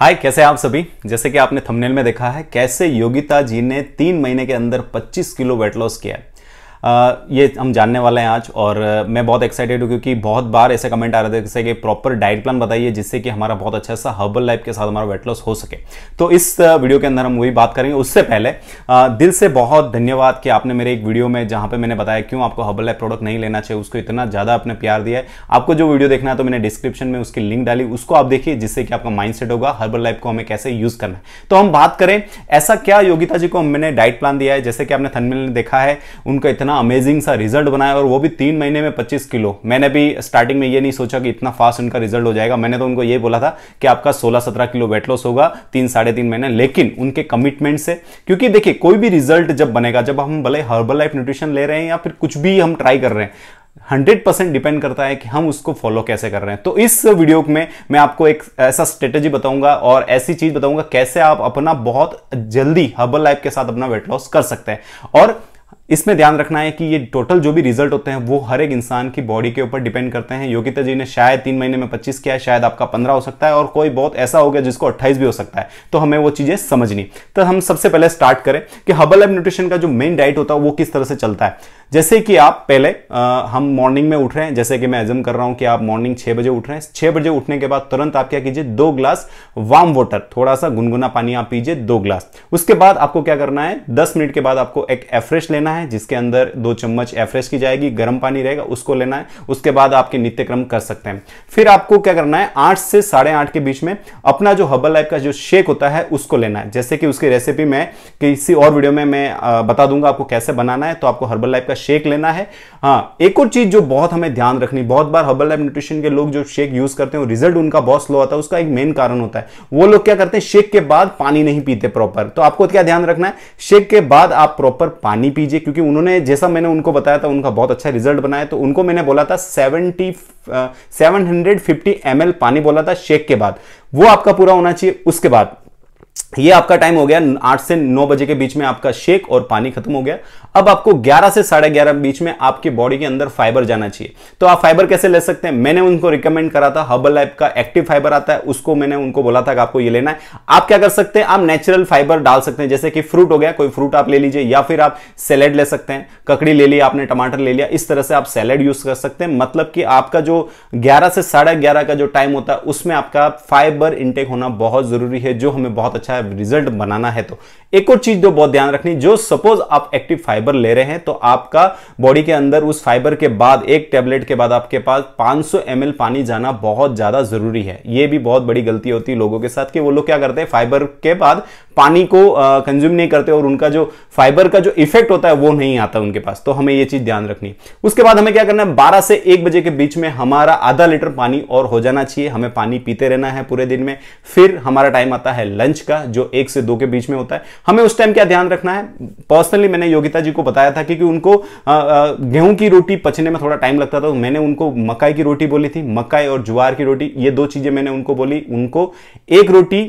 हाय कैसे आप सभी जैसे कि आपने थंबनेल में देखा है कैसे योगिता जी ने तीन महीने के अंदर 25 किलो वेट लॉस किया है ये हम जानने वाले हैं आज और मैं बहुत एक्साइटेड हूँ क्योंकि बहुत बार ऐसे कमेंट आ रहे थे जैसे कि प्रॉपर डाइट प्लान बताइए जिससे कि हमारा बहुत अच्छा सा हर्बल लाइफ के साथ हमारा वेट लॉस हो सके तो इस वीडियो के अंदर हम वही बात करेंगे उससे पहले दिल से बहुत धन्यवाद कि आपने मेरे एक वीडियो में जहाँ पर मैंने बताया क्यों आपको हर्बल लाइफ प्रोडक्ट नहीं लेना चाहिए उसको इतना ज़्यादा आपने प्यार दिया है आपको जो वीडियो देखना है तो मैंने डिस्क्रिप्शन में उसकी लिंक डाली उसको आप देखिए जिससे कि आपका माइंड होगा हर्बल लाइफ को हमें कैसे यूज़ करना है तो हम बात करें ऐसा क्या योगिता जी को मैंने डाइट प्लान दिया है जैसे कि आपने थनमिल ने देखा है उनका इतना इतना अमेजिंग सा रिजल्ट बनाया और वो भी तीन महीने में 25 किलो मैंने भी स्टार्टिंग में ये नहीं सोचा कि इतना फास्ट उनका रिजल्ट हो जाएगा मैंने तो उनको ये बोला था कि आपका 16-17 किलो वेट लॉस होगा तीन साढ़े तीन महीने लेकिन उनके कमिटमेंट से क्योंकि देखिए कोई भी रिजल्ट जब बनेगा जब हम भले हर्बल लाइफ न्यूट्रिशन ले रहे हैं या फिर कुछ भी हम ट्राई कर रहे हैं 100% डिपेंड करता है कि हम उसको फॉलो कैसे कर रहे हैं तो इस वीडियो में मैं आपको एक ऐसा स्ट्रेटेजी बताऊंगा और ऐसी चीज बताऊंगा कैसे आप अपना बहुत जल्दी हर्बल लाइफ के साथ अपना वेट लॉस कर सकते हैं और इसमें ध्यान रखना है कि ये टोटल जो भी रिजल्ट होते हैं वो हर एक इंसान की बॉडी के ऊपर डिपेंड करते हैं योगिता जी ने शायद तीन महीने में पच्चीस किया है शायद आपका पंद्रह हो सकता है और कोई बहुत ऐसा हो गया जिसको 28 भी हो सकता है तो हमें वो चीज़ें समझनी तो हम सबसे पहले स्टार्ट करें कि हबल एब न्यूट्रिशन का जो मेन डाइट होता है वो किस तरह से चलता है जैसे कि आप पहले आ, हम मॉर्निंग में उठ रहे हैं जैसे कि मैं एजम कर रहा हूं कि आप मॉर्निंग छह बजे उठ रहे हैं छह बजे उठने के बाद तुरंत आप क्या कीजिए दो ग्लास वार्म वाटर थोड़ा सा गुनगुना पानी आप पीजिए दो ग्लास उसके बाद आपको क्या करना है दस मिनट के बाद आपको एक एफ्रेश लेना है जिसके अंदर दो चम्मच एफ्रेश की जाएगी गर्म पानी रहेगा उसको लेना है उसके बाद आपके नित्यक्रम कर सकते हैं फिर आपको क्या करना है आठ से साढ़े आठ के बीच में अपना जो हबल लाइफ का जो शेक होता है उसको लेना है जैसे कि उसकी रेसिपी में किसी और वीडियो में मैं बता दूंगा आपको कैसे बनाना है तो आपको हर्बल लाइफ का शेक लेना है हाँ एक और चीज जो बहुत हमें ध्यान रखनी बहुत बार हर्बल लाइफ न्यूट्रिशन के लोग जो शेक यूज करते हैं रिजल्ट उनका बहुत स्लो आता है उसका एक मेन कारण होता है वो लोग क्या करते हैं शेक के बाद पानी नहीं पीते प्रॉपर तो आपको क्या ध्यान रखना है शेक के बाद आप प्रॉपर पानी पीजिए क्योंकि उन्होंने जैसा मैंने उनको बताया था उनका बहुत अच्छा रिजल्ट बनाया तो उनको मैंने बोला था seventy seven hundred fifty M L पानी बोला था शेक के बाद वो आपका पूरा होना चाहिए उसके बाद ये आपका टाइम हो गया आठ से नौ बजे के बीच में आपका शेक और पानी खत्म हो गया अब आपको 11 से साढ़े ग्यारह बीच में आपकी बॉडी के अंदर फाइबर जाना चाहिए तो आप फाइबर कैसे ले सकते हैं मैंने उनको रिकमेंड करा था हर्बल लाइफ का एक्टिव फाइबर आता है उसको मैंने उनको बोला था कि आपको ये लेना है आप क्या कर सकते हैं आप नेचुरल फाइबर डाल सकते हैं जैसे कि फ्रूट हो गया कोई फ्रूट आप ले लीजिए या फिर आप सैलेड ले सकते हैं ककड़ी ले ली आपने टमाटर ले लिया इस तरह से आप सैलेड यूज कर सकते हैं मतलब कि आपका जो ग्यारह से साढ़े ग्यारह का जो टाइम होता है उसमें आपका फाइबर इंटेक होना बहुत जरूरी है जो हमें बहुत अच्छा रिजल्ट बनाना है तो एक और चीज जो बहुत ध्यान रखनी जो सपोज आप एक्टिव फाइबर फाइबर ले रहे हैं तो आपका बॉडी के अंदर उस फाइबर के बाद एक टेबलेट के बाद आपके पास 500 सौ पानी जाना बहुत ज्यादा जरूरी है यह भी बहुत बड़ी गलती होती है लोगों के साथ कि वो लोग क्या करते हैं फाइबर के बाद पानी को कंज्यूम नहीं करते और उनका जो फाइबर का जो इफेक्ट होता है वो नहीं आता उनके पास तो हमें ये चीज ध्यान रखनी उसके बाद हमें क्या करना है बारह से एक बजे के बीच में हमारा आधा लीटर पानी और हो जाना चाहिए हमें पानी पीते रहना है पूरे दिन में फिर हमारा टाइम आता है लंच का जो एक से दो के बीच में होता है हमें उस टाइम क्या ध्यान रखना है पर्सनली मैंने योगिता जी को बताया था क्योंकि उनको गेहूं की रोटी पचने में थोड़ा टाइम लगता था तो मैंने उनको मकाई की रोटी बोली थी मकाई और ज्वार की रोटी ये दो चीजें मैंने उनको बोली उनको एक रोटी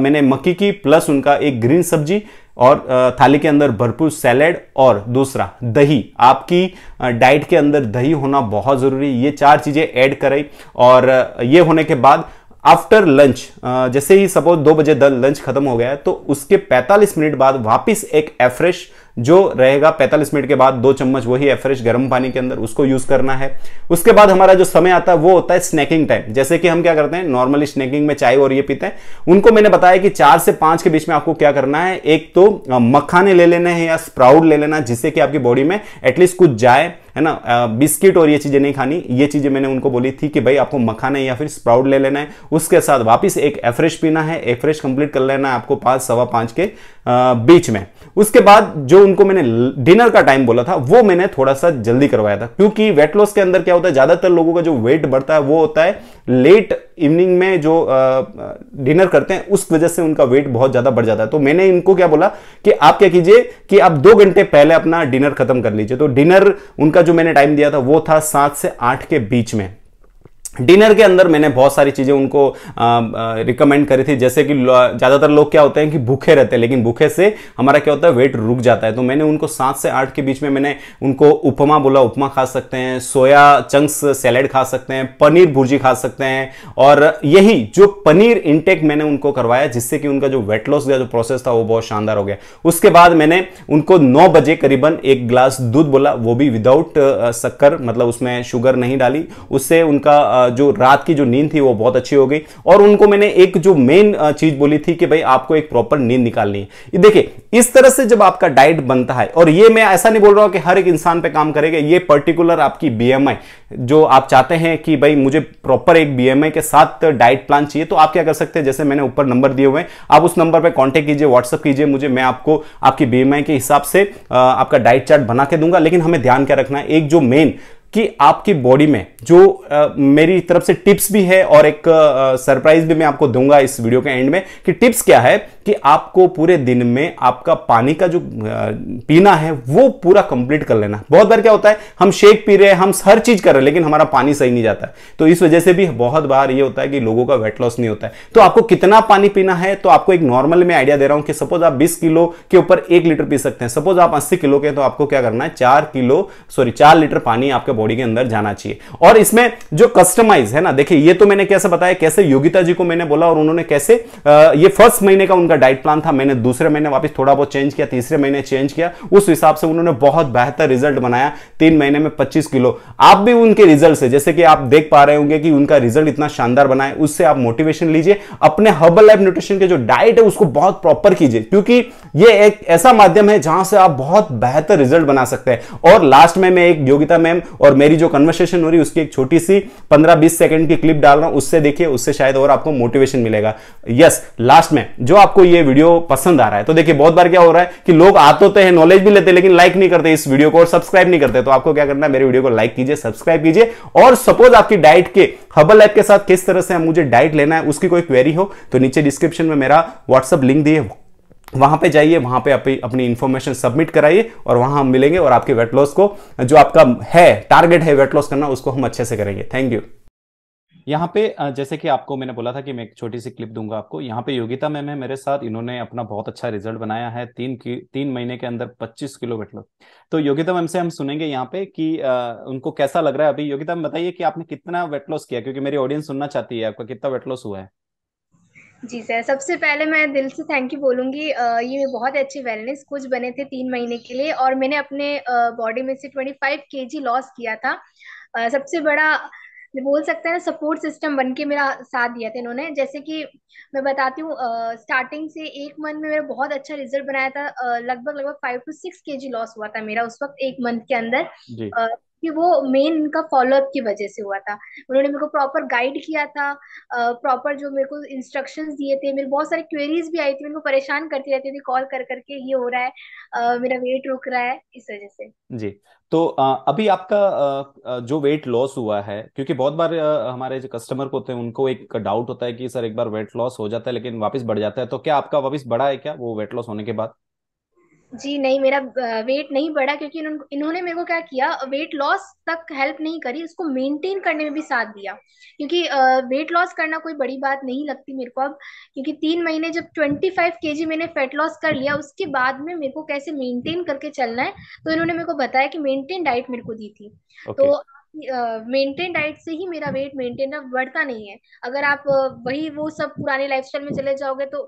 मैंने मक्की की प्लस उनका एक ग्रीन सब्जी और थाली के अंदर भरपूर सैलेड और दूसरा दही आपकी डाइट के अंदर दही होना बहुत ज़रूरी ये चार चीज़ें ऐड करें और ये होने के बाद आफ्टर लंच uh, जैसे ही सपोज दो बजे लंच खत्म हो गया है तो उसके 45 मिनट बाद वापस एक एफ्रेश जो रहेगा 45 मिनट के बाद दो चम्मच वही एफ्रेश गर्म पानी के अंदर उसको यूज करना है उसके बाद हमारा जो समय आता है वो होता है स्नैकिंग टाइम जैसे कि हम क्या करते हैं नॉर्मली स्नैकिंग में चाय और ये पीते हैं उनको मैंने बताया कि चार से पांच के बीच में आपको क्या करना है एक तो मखाने ले लेने हैं या स्प्राउड ले लेना जिससे कि आपकी बॉडी में एटलीस्ट कुछ जाए है ना बिस्किट और ये चीज़ें नहीं खानी ये चीज़ें मैंने उनको बोली थी कि भाई आपको मखाना या फिर स्प्राउड ले लेना है उसके साथ वापस एक एफ्रेश पीना है एफ्रेश कंप्लीट कर लेना है आपको पांच सवा पांच के बीच में उसके बाद जो उनको मैंने डिनर का टाइम बोला था वो मैंने थोड़ा सा जल्दी करवाया था क्योंकि वेट लॉस के अंदर क्या होता है ज़्यादातर लोगों का जो वेट बढ़ता है वो होता है लेट इवनिंग में जो डिनर करते हैं उस वजह से उनका वेट बहुत ज़्यादा बढ़ जाता है तो मैंने इनको क्या बोला कि आप क्या कीजिए कि आप दो घंटे पहले अपना डिनर खत्म कर लीजिए तो डिनर उनका जो मैंने टाइम दिया था वो था सात से आठ के बीच में डिनर के अंदर मैंने बहुत सारी चीज़ें उनको रिकमेंड करी थी जैसे कि ज़्यादातर लोग क्या होते हैं कि भूखे रहते हैं लेकिन भूखे से हमारा क्या होता है वेट रुक जाता है तो मैंने उनको सात से आठ के बीच में मैंने उनको उपमा बोला उपमा खा सकते हैं सोया चंक्स सैलेड खा सकते हैं पनीर भुर्जी खा सकते हैं और यही जो पनीर इनटेक मैंने उनको करवाया जिससे कि उनका जो वेट लॉस का जो प्रोसेस था वो बहुत शानदार हो गया उसके बाद मैंने उनको नौ बजे करीबन एक ग्लास दूध बोला वो भी विदाउट शक्कर मतलब उसमें शुगर नहीं डाली उससे उनका जो रात की जो नींद थी वो बहुत अच्छी हो गई और उनको मैंने एक जो मेन चीज बोली थी कि भाई आपको एक प्रॉपर नींद निकालनी है देखिए इस तरह से जब आपका डाइट बनता है और ये मैं ऐसा नहीं बोल रहा हूं कि हर एक इंसान पे काम करेगा ये पर्टिकुलर आपकी बीएमआई जो आप चाहते हैं कि भाई मुझे प्रॉपर एक बीएमआई के साथ डाइट प्लान चाहिए तो आप क्या कर सकते हैं जैसे मैंने ऊपर नंबर दिए हुए आप उस नंबर पर कॉन्टेक्ट कीजिए व्हाट्सअप कीजिए मुझे मैं आपको आपकी बीएमआई के हिसाब से आपका डाइट चार्ट बना के दूंगा लेकिन हमें ध्यान क्या रखना है एक जो मेन कि आपकी बॉडी में जो आ, मेरी तरफ से टिप्स भी है और एक सरप्राइज भी मैं आपको दूंगा इस वीडियो के एंड में कि टिप्स क्या है कि आपको पूरे दिन में आपका पानी का जो पीना है वो पूरा कंप्लीट कर लेना बहुत बार क्या होता है हम शेक पी रहे हैं हम हर चीज कर रहे हैं लेकिन हमारा पानी सही नहीं जाता है तो इस वजह से भी बहुत बार ये होता है कि लोगों का वेट लॉस नहीं होता है तो आपको कितना पानी पीना है तो आपको एक नॉर्मल में आइडिया दे रहा हूं कि सपोज आप बीस किलो के ऊपर एक लीटर पी सकते हैं सपोज आप अस्सी किलो के तो आपको क्या करना है चार किलो सॉरी चार लीटर पानी आपके बॉडी के अंदर जाना चाहिए और इसमें जो कस्टमाइज है ना देखिए ये तो मैंने कैसे बताया कैसे योगिता जी को मैंने बोला और उन्होंने कैसे ये फर्स्ट महीने का उनका उनका डाइट प्लान था मैंने दूसरे महीने वापस थोड़ा बहुत चेंज किया तीसरे महीने चेंज किया उस हिसाब से उन्होंने बहुत बेहतर रिजल्ट बनाया तीन महीने में पच्चीस किलो आप भी उनके रिजल्ट से जैसे कि आप देख पा रहे होंगे कि उनका रिजल्ट इतना शानदार बनाए उससे आप मोटिवेशन लीजिए अपने हर्बल लाइफ न्यूट्रिशन के जो डाइट है उसको बहुत प्रॉपर कीजिए क्योंकि ये एक ऐसा माध्यम है जहां से आप बहुत बेहतर रिजल्ट बना सकते हैं और लास्ट में मैं एक योगिता मैम और मेरी जो कन्वर्सेशन हो रही उसकी एक छोटी सी 15-20 सेकंड की क्लिप डाल रहा हूं उससे देखिए उससे शायद और आपको मोटिवेशन मिलेगा यस लास्ट में जो आपको ये वीडियो पसंद आ रहा है तो देखिए बहुत बार क्या हो रहा है कि लोग आते तो हैं नॉलेज भी लेते हैं लेकिन लाइक नहीं करते इस वीडियो को और सब्सक्राइब नहीं करते तो आपको क्या करना है मेरे वीडियो को लाइक कीजिए सब्सक्राइब कीजिए और सपोज आपकी डाइट के हबल ऐप के साथ किस तरह से मुझे डाइट लेना है उसकी कोई क्वेरी हो तो नीचे डिस्क्रिप्शन में मेरा व्हाट्सअप लिंक दिए वहां पे जाइए वहां पे अपनी अपनी इन्फॉर्मेशन सबमिट कराइए और वहां हम मिलेंगे और आपके वेट लॉस को जो आपका है टारगेट है वेट लॉस करना उसको हम अच्छे से करेंगे थैंक यू यहाँ पे जैसे कि आपको मैंने बोला था कि मैं एक छोटी सी क्लिप दूंगा आपको यहाँ पे योगिता मैम है मेरे साथ इन्होंने अपना बहुत अच्छा रिजल्ट बनाया है तीन की तीन महीने के अंदर पच्चीस किलो वेट लॉस तो योगिता मैम से हम सुनेंगे यहाँ पे कि आ, उनको कैसा लग रहा है अभी योगिता मैम बताइए कि आपने कितना वेट लॉस किया क्योंकि मेरी ऑडियंस सुनना चाहती है आपका कितना वेट लॉस हुआ है जी सर सबसे पहले मैं दिल से थैंक यू बोलूंगी ये बहुत अच्छे वेलनेस कोच बने थे तीन महीने के लिए और मैंने अपने बॉडी में से 25 केजी लॉस किया था सबसे बड़ा ये बोल सकते हैं ना सपोर्ट सिस्टम बन के मेरा साथ दिया था इन्होंने जैसे कि मैं बताती हूँ स्टार्टिंग से एक मंथ में मेरा बहुत अच्छा रिजल्ट बनाया था लगभग लगभग फाइव टू सिक्स के जी लॉस हुआ था मेरा उस वक्त एक मंथ के अंदर कि वो मेन इनका फॉलोअप की वजह से हुआ था उन्होंने मेरे को प्रॉपर गाइड किया था प्रॉपर जो मेरे को इंस्ट्रक्शंस दिए थे मेरे बहुत सारे क्वेरीज भी आई थी मेरे को परेशान करती रहती थी कॉल कर करके ये हो रहा है आ, मेरा वेट रुक रहा है इस वजह से जी तो अभी आपका जो वेट लॉस हुआ है क्योंकि बहुत बार हमारे जो कस्टमर को होते हैं उनको एक डाउट होता है कि सर एक बार वेट लॉस हो जाता है लेकिन वापस बढ़ जाता है तो क्या आपका वापस बढ़ा है क्या वो वेट लॉस होने के बाद जी नहीं मेरा वेट नहीं बढ़ा क्योंकि इन्होंने मेरे को क्या किया वेट लॉस तक हेल्प नहीं करी उसको मेंटेन करने में भी साथ दिया क्योंकि वेट लॉस करना कोई बड़ी बात नहीं लगती मेरे को अब क्योंकि तीन महीने जब ट्वेंटी फाइव के जी मैंने फैट लॉस कर लिया उसके बाद में मेरे को कैसे मेंटेन करके चलना है तो इन्होंने मेरे को बताया कि मेंटेन डाइट मेरे को दी थी तो मेंटेन uh, डाइट से ही मेरा वेट मेंटेन बढ़ता नहीं है अगर आप वही वो सब पुराने लाइफस्टाइल में चले जाओगे तो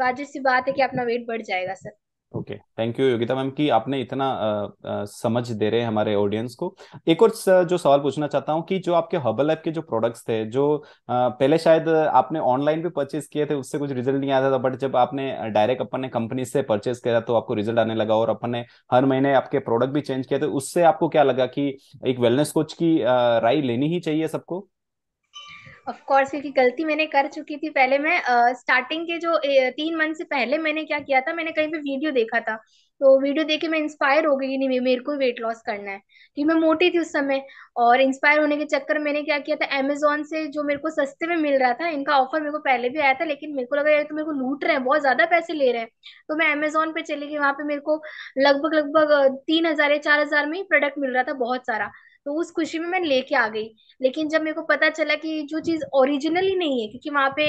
वाजिब सी बात है कि अपना वेट बढ़ जाएगा sir okay thank you Yogita ma'am कि आपने इतना आ, आ, समझ दे रहे हैं हमारे ऑडियंस को एक और जो सवाल पूछना चाहता हूँ कि जो आपके हर्बल ऐप के जो प्रोडक्ट्स थे जो आ, पहले शायद आपने ऑनलाइन भी परचेज किए थे उससे कुछ रिजल्ट नहीं आता था बट जब आपने डायरेक्ट अपन ने कंपनी से परचेज किया तो आपको रिजल्ट आने लगा और अपन ने हर महीने आपके प्रोडक्ट भी चेंज किए थे उससे आपको क्या लगा कि एक वेलनेस कोच की राय लेनी ही चाहिए सबको ऑफ कोर्स क्योंकि गलती मैंने कर चुकी थी पहले मैं स्टार्टिंग uh, के जो तीन मंथ से पहले मैंने क्या किया था मैंने कहीं पे वीडियो देखा था तो वीडियो देखे मैं इंस्पायर हो गई नहीं मेरे को वेट लॉस करना है क्योंकि मैं मोटी थी उस समय और इंस्पायर होने के चक्कर मैंने क्या किया था अमेजोन से जो मेरे को सस्ते में मिल रहा था इनका ऑफर मेरे को पहले भी आया था लेकिन मेरे को लगा यार तो मेरे को लूट रहे हैं बहुत ज्यादा पैसे ले रहे हैं तो मैं अमेजोन पे चली गई वहां पे मेरे को लगभग लगभग तीन हजार या चार हजार में ही प्रोडक्ट मिल रहा था बहुत सारा तो उस खुशी में मैं लेके आ गई लेकिन जब मेरे को पता चला कि जो चीज ओरिजिनल ही नहीं है क्योंकि वहाँ पे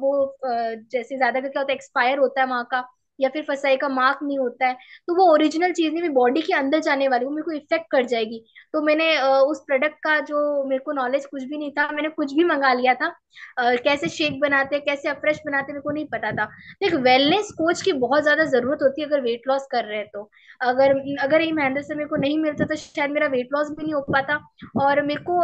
वो जैसे ज्यादा क्या होता है एक्सपायर होता है वहाँ का या फिर फसाई का मार्क नहीं होता है तो वो ओरिजिनल चीज़ नहीं मेरी बॉडी के अंदर जाने वाली वो मेरे को इफेक्ट कर जाएगी तो मैंने उस प्रोडक्ट का जो मेरे को नॉलेज कुछ भी नहीं था मैंने कुछ भी मंगा लिया था कैसे शेक बनाते कैसे अप्रेश बनाते मेरे को नहीं पता था देख वेलनेस कोच की बहुत ज़्यादा ज़रूरत होती है अगर वेट लॉस कर रहे हैं तो अगर अगर ये मेहनत से मेरे को नहीं मिलता तो शायद मेरा वेट लॉस भी नहीं हो पाता और मेरे को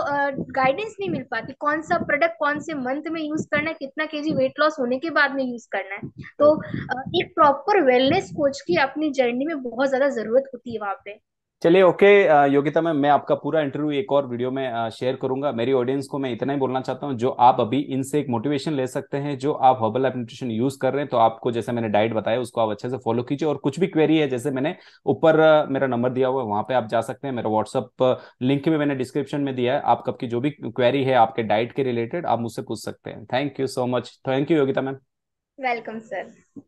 गाइडेंस नहीं मिल पाती कौन सा प्रोडक्ट कौन से मंथ में यूज़ करना है कितना के वेट लॉस होने के बाद में यूज़ करना है तो एक प्रॉपर प्रॉपर वेलनेस कोच की अपनी जर्नी में बहुत ज्यादा जरूरत होती है वहां पे चलिए ओके योगिता मैम मैं आपका पूरा इंटरव्यू एक और वीडियो में शेयर करूंगा मेरी ऑडियंस को मैं इतना ही बोलना चाहता हूं जो आप अभी इनसे एक मोटिवेशन ले सकते हैं जो आप हर्बल एप न्यूट्रिशन यूज कर रहे हैं तो आपको जैसे मैंने डाइट बताया उसको आप अच्छे से फॉलो कीजिए और कुछ भी क्वेरी है जैसे मैंने ऊपर मेरा नंबर दिया हुआ है वहां पर आप जा सकते हैं मेरा व्हाट्सअप लिंक भी मैंने डिस्क्रिप्शन में दिया है आप कब की जो भी क्वेरी है आपके डाइट के रिलेटेड आप मुझसे पूछ सकते हैं thank you so much thank you Yogita ma'am welcome sir